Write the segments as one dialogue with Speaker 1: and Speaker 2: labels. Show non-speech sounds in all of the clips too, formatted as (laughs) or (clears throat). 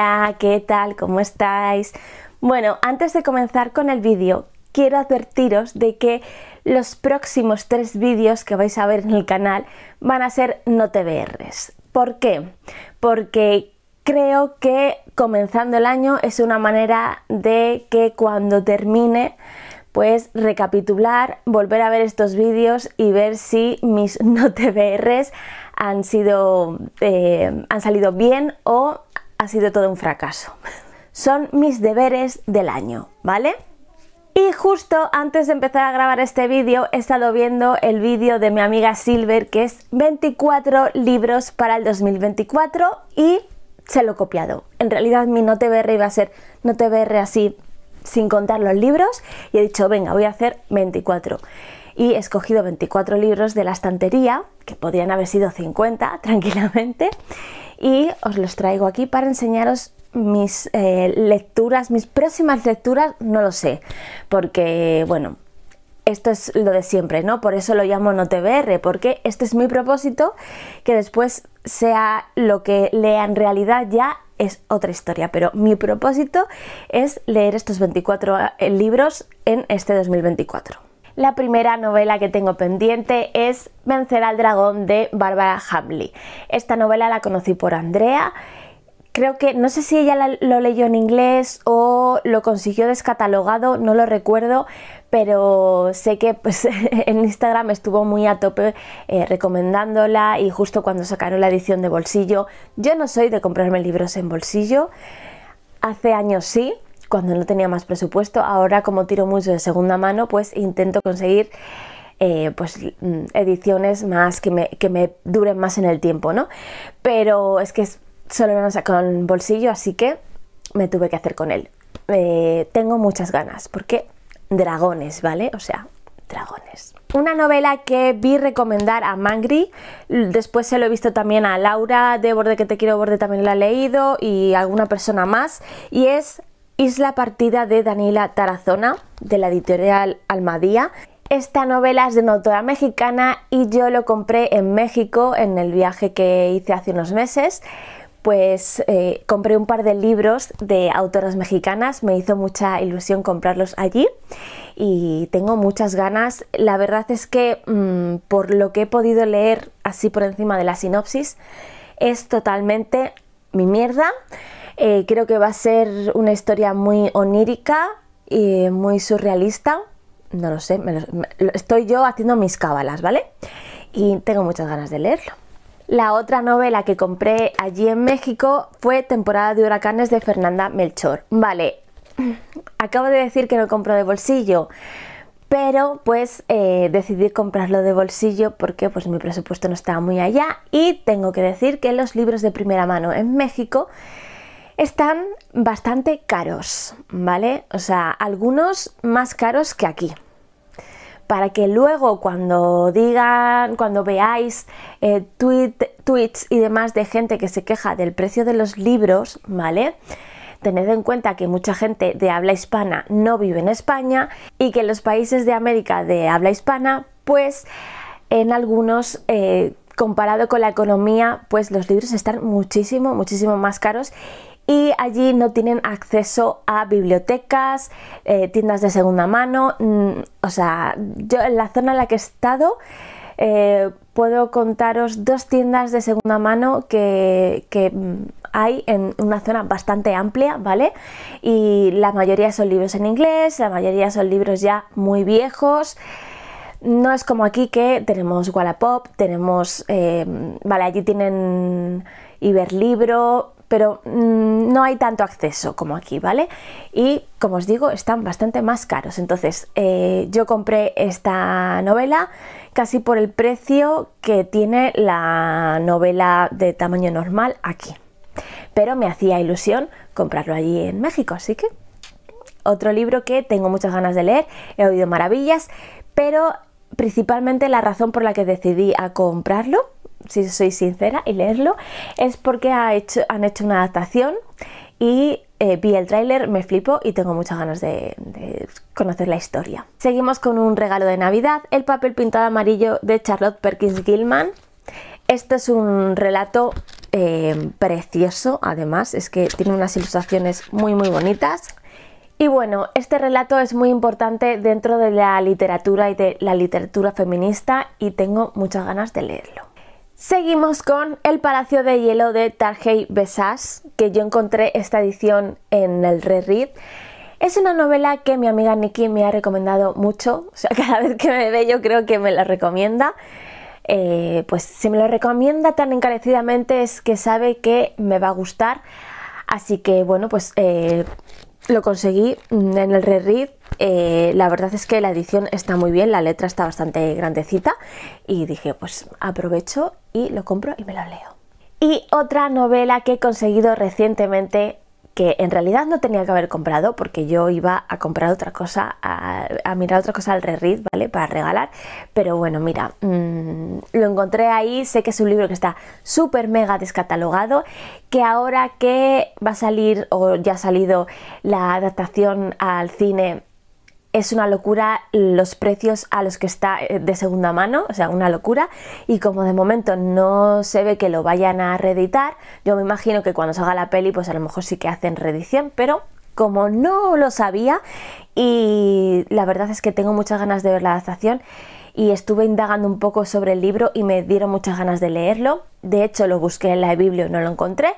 Speaker 1: Hola, ¿qué tal? ¿Cómo estáis? Bueno, antes de comenzar con el vídeo, quiero advertiros de que los próximos tres vídeos que vais a ver en el canal van a ser no TBRs. ¿Por qué? Porque creo que comenzando el año es una manera de que cuando termine pues recapitular, volver a ver estos vídeos y ver si mis no TBRs han sido eh, han salido bien o ha sido todo un fracaso. Son mis deberes del año, ¿vale? Y justo antes de empezar a grabar este vídeo he estado viendo el vídeo de mi amiga Silver que es 24 libros para el 2024 y se lo he copiado. En realidad mi no TBR iba a ser no TBR así sin contar los libros y he dicho venga voy a hacer 24 y he escogido 24 libros de la estantería, que podrían haber sido 50 (laughs) tranquilamente, y os los traigo aquí para enseñaros mis eh, lecturas, mis próximas lecturas, no lo sé, porque bueno, esto es lo de siempre, ¿no? Por eso lo llamo no TBR, porque este es mi propósito, que después sea lo que lea en realidad ya es otra historia, pero mi propósito es leer estos 24 eh, libros en este 2024. La primera novela que tengo pendiente es Vencer al dragón de Bárbara Hamley. Esta novela la conocí por Andrea. Creo que, no sé si ella lo leyó en inglés o lo consiguió descatalogado, no lo recuerdo, pero sé que pues, (laughs) en Instagram estuvo muy a tope eh, recomendándola y justo cuando sacaron la edición de bolsillo, yo no soy de comprarme libros en bolsillo, hace años sí, cuando no tenía más presupuesto. Ahora como tiro mucho de segunda mano, pues intento conseguir eh, pues, mm, ediciones más que me, duren más en el tiempo, ¿no? Pero es que es, solo sacar con bolsillo, así que me tuve que hacer con él. Eh, tengo muchas ganas, porque dragones, ¿vale? O sea, dragones. Una novela que vi recomendar a Mangri, después se lo he visto también a Laura de Borde que te quiero Borde también la ha leído y alguna persona más y es Isla partida de Daniela Tarazona, de la editorial Almadía. Esta novela es de una autora mexicana y yo lo compré en México en el viaje que hice hace unos meses. Pues eh, compré un par de libros de autoras mexicanas, me hizo mucha ilusión comprarlos allí y tengo muchas ganas. La verdad es que mm, por lo que he podido leer así por encima de la sinopsis, es totalmente mi mierda. Eh, creo que va a ser una historia muy onírica y muy surrealista. No lo sé, estoy yo haciendo mis cábalas, ¿vale? Y tengo muchas ganas de leerlo. La otra novela que compré allí en México fue Temporada de Huracanes de Fernanda Melchor. Vale, (clears throat) acabo de decir que no compro de bolsillo, pero pues eh, decidí comprarlo de bolsillo porque pues mi presupuesto no estaba muy allá y tengo que decir que los libros de primera mano en México están bastante caros, ¿vale? O sea, algunos más caros que aquí. Para que luego cuando digan, cuando veáis eh, tweets y demás de gente que se queja del precio de los libros, ¿vale? Tened en cuenta que mucha gente de habla hispana no vive en España y que en los países de América de habla hispana, pues en algunos... Eh, comparado con la economía, pues los libros están muchísimo, muchísimo más caros y allí no tienen acceso a bibliotecas, eh, tiendas de segunda mano, mm, o sea, yo en la zona en la que he estado eh, puedo contaros dos tiendas de segunda mano que, mm, hay en una zona bastante amplia, ¿vale? Y la mayoría son libros en inglés, la mayoría son libros ya muy viejos. No es como aquí que tenemos Wallapop, tenemos, eh, vale, allí tienen Iberlibro, pero mm, no hay tanto acceso como aquí, ¿vale? Y como os digo, están bastante más caros. Entonces, eh, yo compré esta novela casi por el precio que tiene la novela de tamaño normal aquí. Pero me hacía ilusión comprarlo allí en México, así que otro libro que tengo muchas ganas de leer, he oído maravillas, pero principalmente la razón por la que decidí a comprarlo si soy sincera, y leerlo, es porque han hecho una adaptación y eh, vi el tráiler, me flipo y tengo muchas ganas de, conocer la historia. Seguimos con un regalo de Navidad, el papel pintado amarillo de Charlotte Perkins Gilman. Este es un relato eh, precioso, además, es que tiene unas ilustraciones muy muy bonitas. Y bueno, este relato es muy importante dentro de la literatura y de la literatura feminista y tengo muchas ganas de leerlo. Seguimos con El Palacio de Hielo de Tarjei Besas, que yo encontré esta edición en el re-read. Es una novela que mi amiga Nikki me ha recomendado mucho, o sea, (laughs) cada vez que me ve yo creo que me la recomienda. Eh, pues si me lo recomienda tan encarecidamente es que sabe que me va a gustar. Así que bueno, pues eh, lo conseguí mm, en el re-read. Eh, la verdad es que la edición está muy bien, la letra está bastante grandecita y dije, pues aprovecho y lo compro y me lo leo. Y otra novela que he conseguido recientemente que en realidad no tenía que haber comprado porque yo iba a comprar otra cosa, a, mirar otra cosa al re ¿vale? Para regalar, pero bueno, mira, mm, lo encontré ahí, sé que es un libro que está súper mega descatalogado, que ahora que va a salir o ya ha salido la adaptación al cine es una locura los precios a los que está eh, de segunda mano, o sea, una locura. Y como de momento no se ve que lo vayan a reeditar, yo me imagino que cuando salga la peli, pues a lo mejor sí que hacen reedición, pero como no lo sabía y la verdad es que tengo muchas ganas de ver la adaptación y estuve indagando un poco sobre el libro y me dieron muchas ganas de leerlo. De hecho, lo busqué en la Biblia, no lo encontré.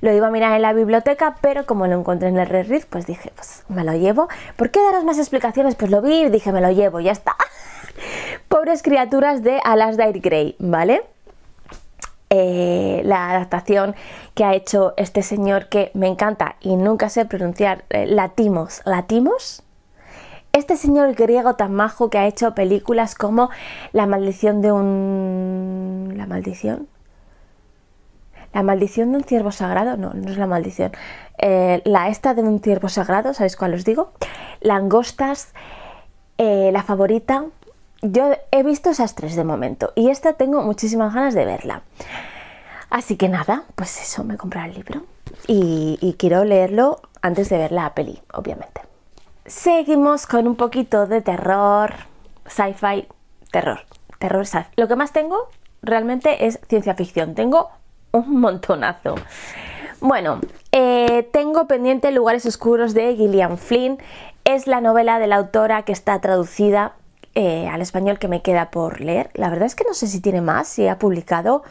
Speaker 1: Lo iba a mirar en la biblioteca, pero como lo encontré en el Red pues dije, pues me lo llevo. ¿Por qué daros más explicaciones? Pues lo vi y dije, me lo llevo, ya está. (laughs) Pobres criaturas de Alasdair Grey, ¿vale? Eh, la adaptación que ha hecho este señor que me encanta y nunca sé pronunciar, eh, Latimos. ¿Latimos? Este señor griego tan majo que ha hecho películas como La maldición de un... ¿La maldición? La maldición de un ciervo sagrado, no, no es la maldición. Eh, la esta de un ciervo sagrado, ¿sabéis cuál os digo? Langostas, eh, la favorita. Yo he visto esas tres de momento y esta tengo muchísimas ganas de verla. Así que nada, pues eso, me compraré el libro y, quiero leerlo antes de ver la peli, obviamente. Seguimos con un poquito de terror, sci-fi, terror, terror, sci Lo que más tengo realmente es ciencia ficción. Tengo un montonazo. Bueno, eh, tengo pendiente Lugares Oscuros de Gillian Flynn. Es la novela de la autora que está traducida eh, al español que me queda por leer. La verdad es que no sé si tiene más, si ha publicado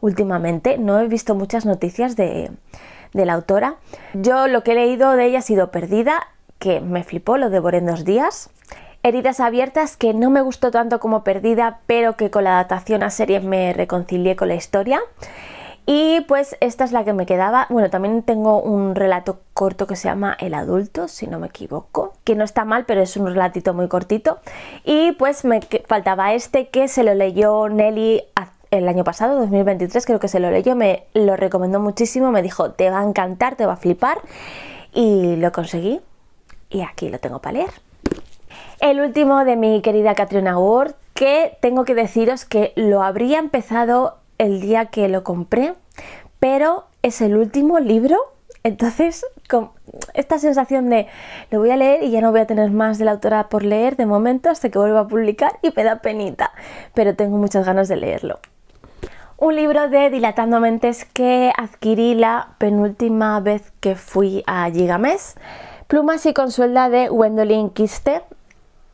Speaker 1: últimamente. No he visto muchas noticias de, de la autora. Yo lo que he leído de ella ha sido Perdida, que me flipó, lo devoré en dos días. Heridas abiertas, que no me gustó tanto como Perdida, pero que con la adaptación a series me reconcilié con la historia. Y pues esta es la que me quedaba. Bueno, también tengo un relato corto que se llama El adulto, si no me equivoco, que no está mal, pero es un relatito muy cortito. Y pues me faltaba este que se lo leyó Nelly el año pasado, 2023, creo que se lo leyó, me lo recomendó muchísimo, me dijo, te va a encantar, te va a flipar. Y lo conseguí. Y aquí lo tengo para leer. El último de mi querida Catriona Ward, que tengo que deciros que lo habría empezado el día que lo compré, pero es el último libro, entonces con esta sensación de lo voy a leer y ya no voy a tener más de la autora por leer de momento hasta que vuelva a publicar y me da penita, pero tengo muchas ganas de leerlo. Un libro de Dilatando Mentes que adquirí la penúltima vez que fui a Gigames. Plumas y Consuelda de wendolyn Quiste.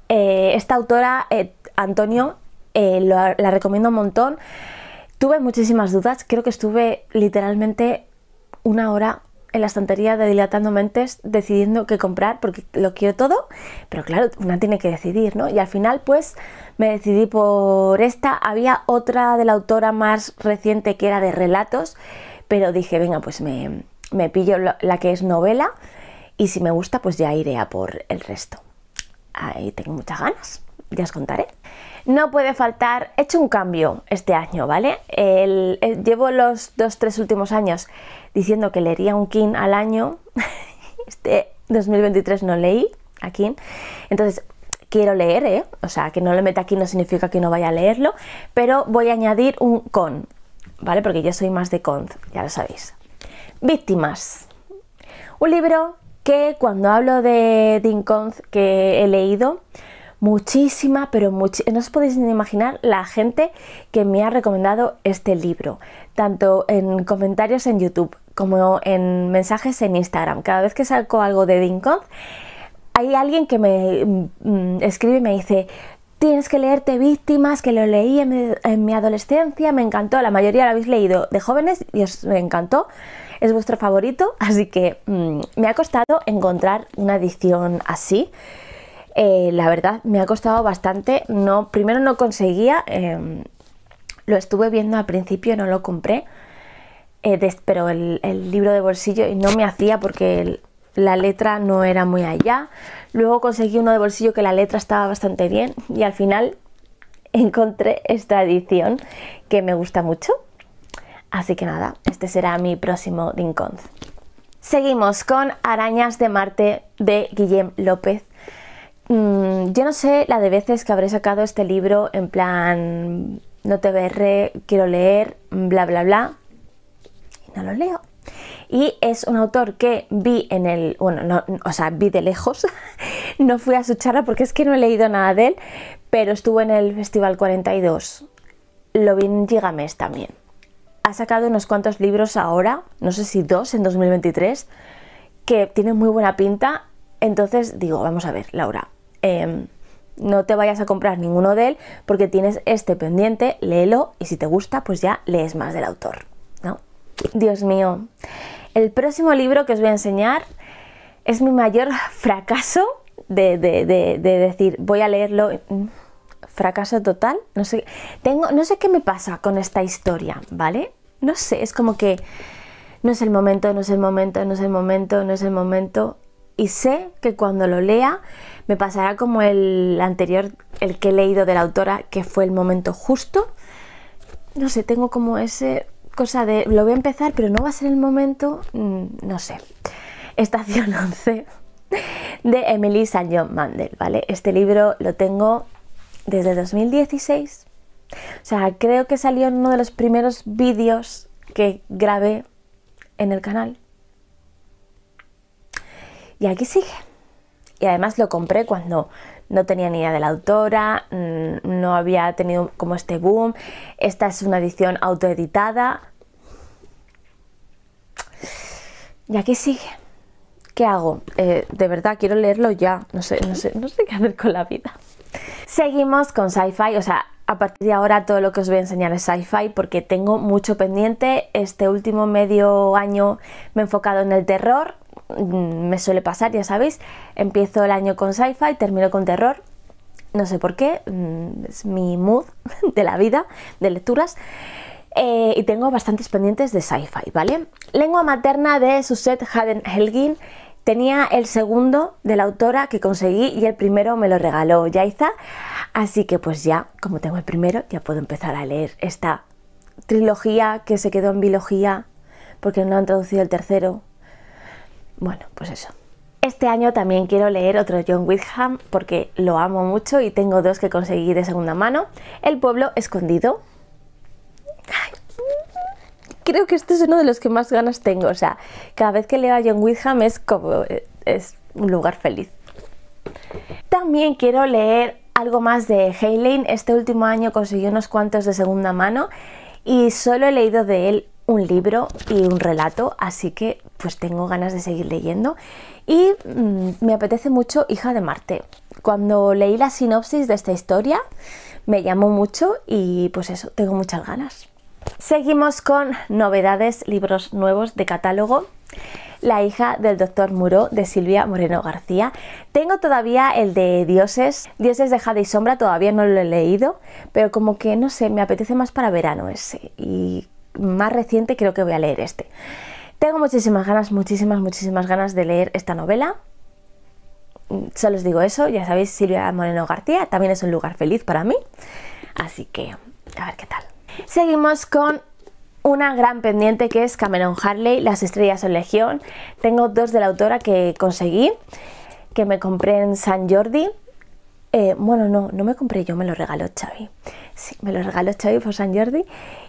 Speaker 1: Eh, esta autora, eh, Antonio, eh, la recomiendo un montón. Tuve muchísimas dudas, creo que estuve literalmente una hora en la estantería de dilatando mentes decidiendo qué comprar porque lo quiero todo, pero claro, una tiene que decidir, ¿no? Y al final pues me decidí por esta, había otra de la autora más reciente que era de relatos, pero dije, venga, pues me, pillo la que es novela y si me gusta pues ya iré a por el resto. Ahí tengo muchas ganas, ya os contaré. No puede faltar, he hecho un cambio este año, ¿vale? Eh, llevo los dos, tres últimos años diciendo que leería un King al año. (laughs) este 2023 no leí a King. Entonces, quiero leer, ¿eh? O sea, que no le meta aquí no significa que no vaya a leerlo, pero voy a añadir un con, ¿vale? Porque yo soy más de con, ya lo sabéis. Víctimas. Un libro que cuando hablo de Dean Conz que he leído, muchísima, pero no os podéis ni imaginar la gente que me ha recomendado este libro, tanto en comentarios en YouTube como en mensajes en Instagram. Cada vez que saco algo de Dinkon hay alguien que me mm, escribe y me dice, tienes que leerte Víctimas, que lo leí en, mi, adolescencia, me encantó, la mayoría lo habéis leído de jóvenes y os me encantó, es vuestro favorito, así que mm, me ha costado encontrar una edición así. Eh, la verdad me ha costado bastante. No, primero no conseguía, em, lo estuve viendo al principio, no lo compré, eh, pero el, libro de bolsillo y no me hacía porque la letra no era muy allá. Luego conseguí uno de bolsillo que la letra estaba bastante bien y al final encontré esta edición que me gusta mucho. Así que nada, este será mi próximo Dinconz. Seguimos con Arañas de Marte de Guillem López Mm, yo no sé la de veces que habré sacado este libro en plan, no te verré, quiero leer, bla, bla, bla. Y no lo leo. Y es un autor que vi en el, bueno, o sea, vi de lejos, (laughs) no fui a su charla porque es que no he leído nada de él, pero estuvo en el Festival 42. Lo vi en Gigames también. Ha sacado unos cuantos libros ahora, no sé si dos en 2023, que tienen muy buena pinta. Entonces digo, vamos a ver, Laura, Em, no te vayas a comprar ninguno de él porque tienes este pendiente, léelo y si te gusta, pues ya lees más del autor. ¿no? Dios mío, el próximo libro que os voy a enseñar es mi mayor fracaso de, de decir voy a leerlo. Mm, fracaso total, no sé, tengo, no sé qué me pasa con esta historia, ¿vale? No sé, es como que no es el momento, no es el momento, no es el momento, no es el momento y sé que cuando lo lea me pasará como el anterior, el que he leído de la autora, que fue el momento justo. No sé, tengo como ese cosa de lo voy a empezar, pero no va a ser el momento, mm, no sé. Estación 11 (laughs) de Emily St. John Mandel, ¿vale? Este libro lo tengo desde 2016. O sea, creo que salió en uno de los primeros vídeos que grabé en el canal. Y aquí sigue. Y además lo compré cuando no tenía ni idea de la autora, mm, no había tenido como este boom. Esta es una edición autoeditada. Y aquí sigue. ¿Qué hago? Eh, de verdad, quiero leerlo ya. No sé, no sé, no sé qué hacer con la vida. Seguimos con sci-fi, o sea, a partir de ahora todo lo que os voy a enseñar es sci-fi porque tengo mucho pendiente. Este último medio año me he enfocado en el terror Mm, me suele pasar, ya sabéis, empiezo el año con sci-fi, termino con terror, no sé por qué, mm, es mi mood (laughs) de la vida, de lecturas, eh, y tengo bastantes pendientes de sci-fi, ¿vale? Lengua materna de Susette Haden Helgin. Tenía el segundo de la autora que conseguí y el primero me lo regaló Yaiza, así que pues ya, como tengo el primero, ya puedo empezar a leer esta trilogía que se quedó en biología porque no han traducido el tercero bueno, pues eso. Este año también quiero leer otro John Wyndham porque lo amo mucho y tengo dos que conseguí de segunda mano. El pueblo escondido. Creo que este es uno de los que más ganas tengo. O sea, cada vez que leo a John Wyndham es como eh, es un lugar feliz. También quiero leer algo más de Hayley. Este último año conseguí unos cuantos de segunda mano y solo he leído de él un libro y un relato, así que pues tengo ganas de seguir leyendo y mm, me apetece mucho Hija de Marte. Cuando leí la sinopsis de esta historia me llamó mucho y pues eso, tengo muchas ganas. Seguimos con novedades, libros nuevos de catálogo. La hija del doctor Muro de Silvia Moreno García. Tengo todavía el de Dioses, Dioses de y Sombra, todavía no lo he leído, pero como que no sé, me apetece más para verano ese más reciente creo que voy a leer este. Tengo muchísimas ganas, muchísimas, muchísimas ganas de leer esta novela. Mm, solo os digo eso, ya sabéis, Silvia Moreno García también es un lugar feliz para mí. Así que, a ver qué tal. Seguimos con una gran pendiente que es Cameron Harley, Las estrellas en legión. Tengo dos de la autora que conseguí, que me compré en San Jordi eh, bueno, no, no me compré yo, me lo regaló Xavi. Sí, me lo regaló Xavi por San Jordi.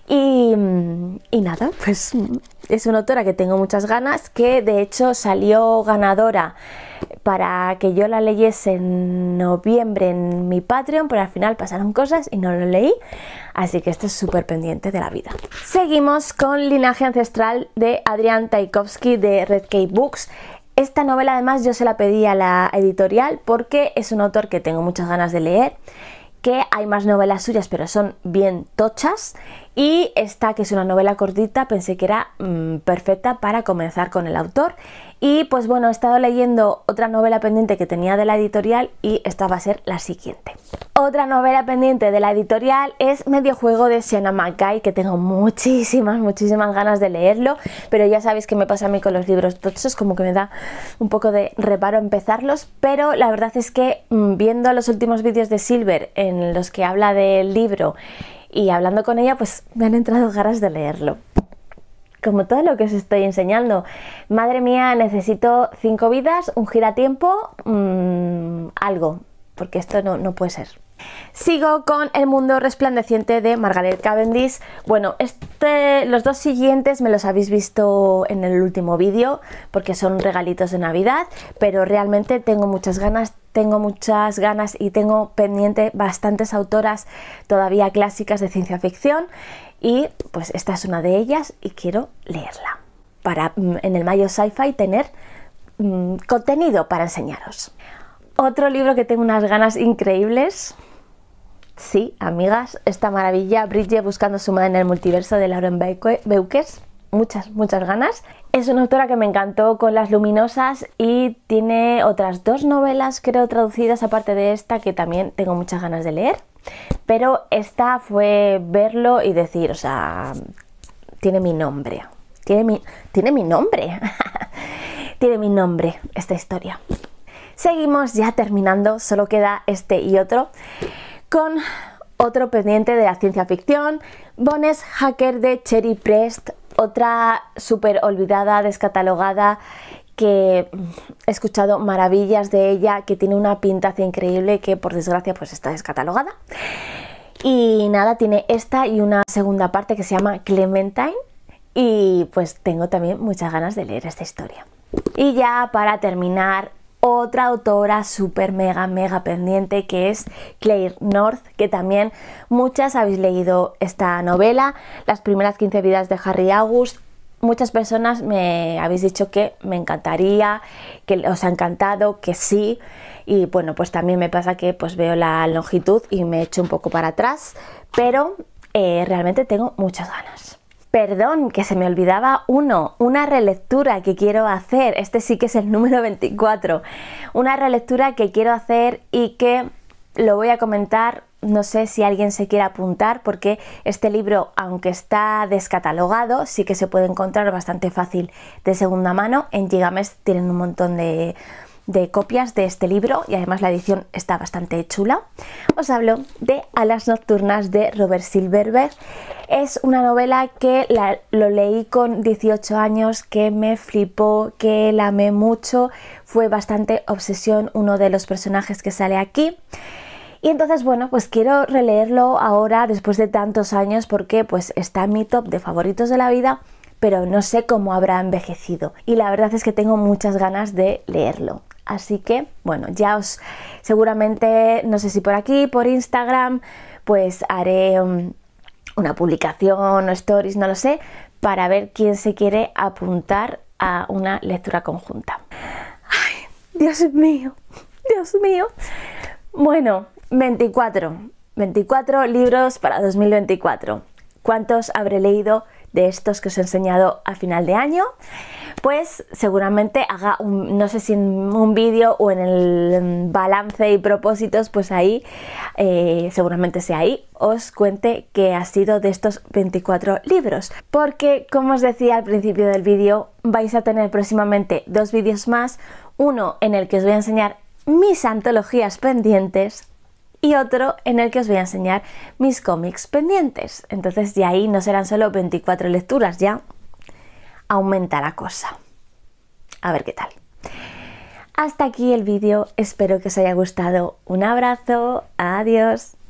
Speaker 1: Y, mm, y, nada, (laughs) pues mm, es una autora que tengo muchas ganas, que de hecho salió ganadora para que yo la leyese en noviembre en mi Patreon, pero al final pasaron cosas y no lo leí, así que esto es súper pendiente de la vida. Seguimos con Linaje Ancestral de Adrián Taikovsky de Red K Books. Esta novela además yo se la pedí a la editorial porque es un autor que tengo muchas ganas de leer, que hay más novelas suyas pero son bien tochas y esta que es una novela cortita pensé que era mm, perfecta para comenzar con el autor y pues bueno he estado leyendo otra novela pendiente que tenía de la editorial y esta va a ser la siguiente. Otra novela pendiente de la editorial es Medio Juego de Siena Mackay, que tengo muchísimas, muchísimas ganas de leerlo, pero ya sabéis que me pasa a mí con los libros tochos, como que me da un poco de reparo empezarlos, pero la verdad es que mm, viendo los últimos vídeos de Silver en los que habla del libro y hablando con ella, pues me han entrado ganas de leerlo como todo lo que os estoy enseñando. Madre mía, necesito cinco vidas, un giratiempo, tiempo, mm, algo, porque esto no puede ser. Sigo con El mundo resplandeciente de Margaret Cavendish. Bueno, este, los dos siguientes me los habéis visto en el último vídeo porque son regalitos de Navidad, pero realmente tengo muchas ganas, tengo muchas ganas y tengo pendiente bastantes autoras todavía clásicas de ciencia ficción y pues esta es una de ellas y quiero leerla para mm, en el Mayo Sci-Fi tener mm, contenido para enseñaros. Otro libro que tengo unas ganas increíbles Sí, amigas, esta maravilla, Bridget buscando su madre en el multiverso de Lauren Beukes. Muchas, muchas ganas. Es una autora que me encantó con Las Luminosas y tiene otras dos novelas, creo, traducidas aparte de esta que también tengo muchas ganas de leer. Pero esta fue verlo y decir, o sea, tiene mi nombre. Tiene mi, tiene mi nombre. (laughs) tiene mi nombre esta historia. Seguimos ya terminando, solo queda este y otro con otro pendiente de la ciencia ficción, Bones Hacker de Cherry Prest, otra súper olvidada, descatalogada, que he escuchado maravillas de ella, que tiene una pintaza increíble que por desgracia pues está descatalogada. Y nada, tiene esta y una segunda parte que se llama Clementine y pues tengo también muchas ganas de leer esta historia. Y ya para terminar otra autora súper mega mega pendiente que es Claire North, que también muchas habéis leído esta novela, Las primeras 15 vidas de Harry August. Muchas personas me habéis dicho que me encantaría, que os ha encantado, que sí. Y bueno, pues también me pasa que pues veo la longitud y me echo un poco para atrás, pero eh, realmente tengo muchas ganas. Perdón, que se me olvidaba uno, una relectura que quiero hacer, este sí que es el número 24, una relectura que quiero hacer y que lo voy a comentar, no sé si alguien se quiere apuntar porque este libro, aunque está descatalogado, sí que se puede encontrar bastante fácil de segunda mano, en Gigames tienen un montón de, de copias de este libro y además la edición está bastante chula. Os hablo de Alas Nocturnas de Robert Silverberg. Es una novela que lo leí con 18 años, que me flipó, que la amé mucho, fue bastante obsesión uno de los personajes que sale aquí. Y entonces, bueno, pues quiero releerlo ahora después de tantos años porque pues está en mi top de favoritos de la vida pero no sé cómo habrá envejecido. Y la verdad es que tengo muchas ganas de leerlo. Así que, bueno, ya os seguramente, no sé si por aquí, por Instagram, pues haré um, una publicación o stories, no lo sé, para ver quién se quiere apuntar a una lectura conjunta. ¡Ay, Dios mío! ¡Dios mío! Bueno, 24. 24 libros para 2024. ¿Cuántos habré leído? de estos que os he enseñado a final de año, pues seguramente haga no sé si en un vídeo o en el balance y propósitos, pues ahí, eh, seguramente sea ahí, os cuente qué ha sido de estos 24 libros. Porque, como os decía al principio del vídeo, vais a tener próximamente dos vídeos más, uno en el que os voy a enseñar mis antologías pendientes y otro en el que os voy a enseñar mis cómics pendientes. Entonces de ahí no serán solo 24 lecturas, ya aumenta la cosa. A ver qué tal. Hasta aquí el vídeo, espero que os haya gustado. Un abrazo, adiós.